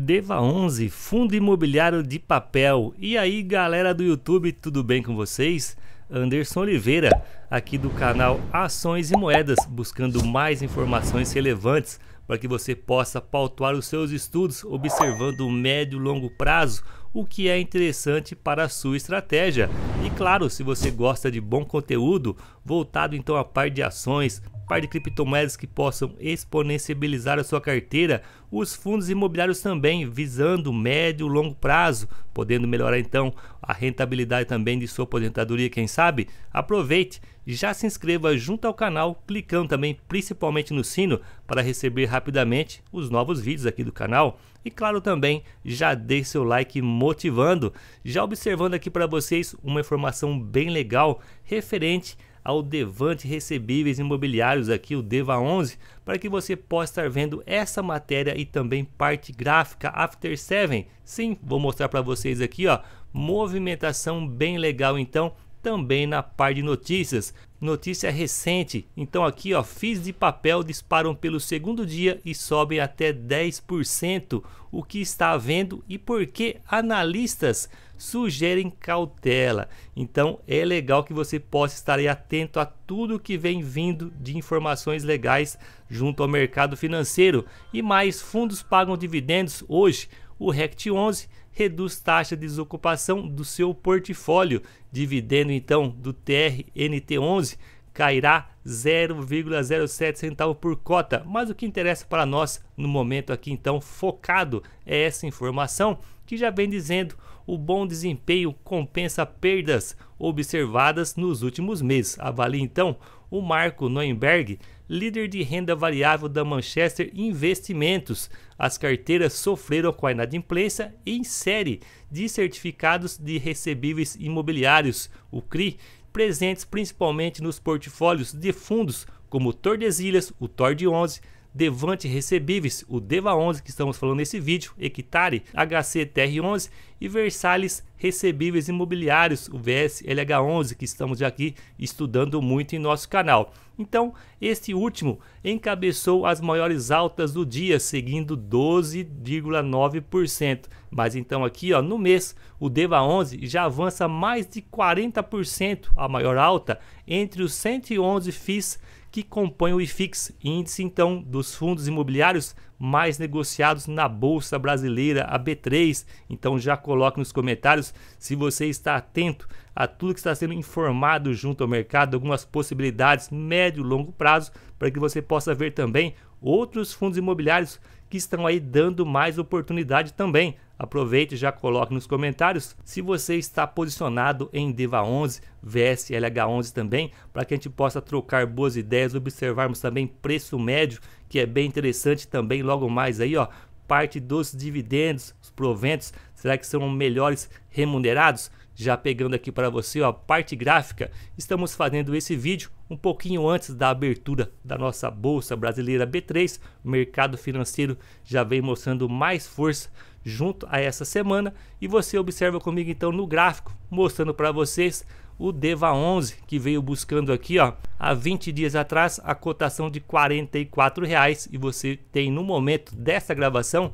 Deva 11, Fundo Imobiliário de Papel. E aí, galera do YouTube, tudo bem com vocês? Anderson Oliveira aqui do canal Ações e Moedas, buscando mais informações relevantes para que você possa pautuar os seus estudos observando o médio e longo prazo, o que é interessante para a sua estratégia. E claro, se você gosta de bom conteúdo, voltado então à parte de ações, par de criptomoedas que possam exponencializar a sua carteira, os fundos imobiliários também, visando médio e longo prazo, podendo melhorar então a rentabilidade também de sua aposentadoria, quem sabe? Aproveite! já se inscreva junto ao canal, clicando também principalmente no sino para receber rapidamente os novos vídeos aqui do canal. E claro também, já deixe seu like motivando, já observando aqui para vocês uma informação bem legal referente ao Devante Recebíveis Imobiliários aqui, o Deva 11, para que você possa estar vendo essa matéria e também parte gráfica After 7. Sim, vou mostrar para vocês aqui, ó, movimentação bem legal então também na parte de notícias. Notícia recente, então aqui ó, FIIs de papel disparam pelo segundo dia e sobem até 10%. O que está havendo e por que analistas sugerem cautela? Então é legal que você possa estar atento a tudo que vem vindo de informações legais junto ao mercado financeiro. E mais, fundos pagam dividendos hoje o RECT 11 reduz taxa de desocupação do seu portfólio. Dividendo então do TRNT11 cairá 0,07 centavo por cota. Mas o que interessa para nós no momento aqui então focado é essa informação que já vem dizendo o bom desempenho compensa perdas observadas nos últimos meses. Avalie então o Marco Neuenberg líder de renda variável da Manchester Investimentos. As carteiras sofreram com a inadimplência em série de certificados de recebíveis imobiliários, o CRI, presentes principalmente nos portfólios de fundos como o Tordesilhas, o Tord 11, Devante Recebíveis, o DEVA 11 que estamos falando nesse vídeo, Equitare HCTR 11 e Versalhes Recebíveis Imobiliários, o VSLH11, que estamos aqui estudando muito em nosso canal. Então, este último encabeçou as maiores altas do dia, seguindo 12,9%. Mas então aqui, ó, no mês, o DEVA11 já avança mais de 40%, a maior alta, entre os 111 FIIs que compõem o IFIX, índice então dos fundos imobiliários mais negociados na Bolsa Brasileira, a B3. Então já coloque nos comentários se você está atento a tudo que está sendo informado junto ao mercado, algumas possibilidades médio e longo prazo, para que você possa ver também outros fundos imobiliários que estão aí dando mais oportunidade também. Aproveite e já coloque nos comentários se você está posicionado em DEVA 11, VSLH 11 também, para que a gente possa trocar boas ideias, observarmos também preço médio, que é bem interessante também logo mais aí, ó, parte dos dividendos, os proventos, será que são melhores remunerados? Já pegando aqui para você, ó, a parte gráfica, estamos fazendo esse vídeo um pouquinho antes da abertura da nossa Bolsa Brasileira B3, o mercado financeiro já vem mostrando mais força junto a essa semana e você observa comigo então no gráfico, mostrando para vocês o DEVA 11, que veio buscando aqui, ó, há 20 dias atrás, a cotação de R$ reais e você tem no momento dessa gravação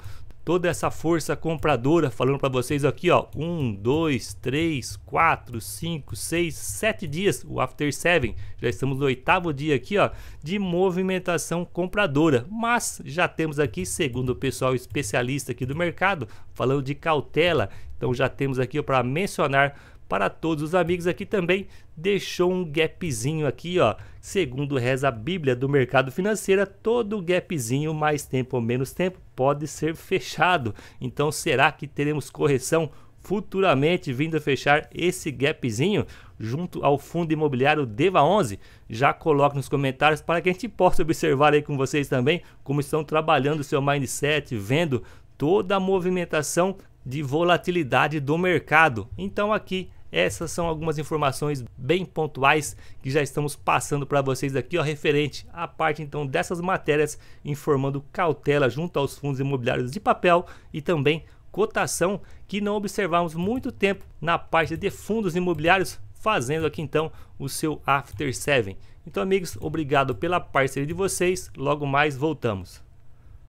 toda essa força compradora falando para vocês aqui, ó, um, dois, três, quatro, cinco, seis, sete dias, o after seven, já estamos no oitavo dia aqui, ó, de movimentação compradora, mas já temos aqui, segundo o pessoal especialista aqui do mercado, falando de cautela, então já temos aqui para mencionar para todos os amigos aqui também deixou um gapzinho aqui, ó. Segundo reza a Bíblia do mercado financeiro, todo gapzinho, mais tempo ou menos tempo, pode ser fechado. Então, será que teremos correção futuramente vindo a fechar esse gapzinho junto ao fundo imobiliário Deva 11? Já coloque nos comentários para que a gente possa observar aí com vocês também como estão trabalhando o seu mindset, vendo toda a movimentação de volatilidade do mercado. Então aqui essas são algumas informações bem pontuais que já estamos passando para vocês aqui, ó, referente à parte então dessas matérias informando cautela junto aos fundos imobiliários de papel e também cotação que não observamos muito tempo na parte de fundos imobiliários, fazendo aqui então o seu After 7. Então, amigos, obrigado pela parceria de vocês. Logo mais voltamos.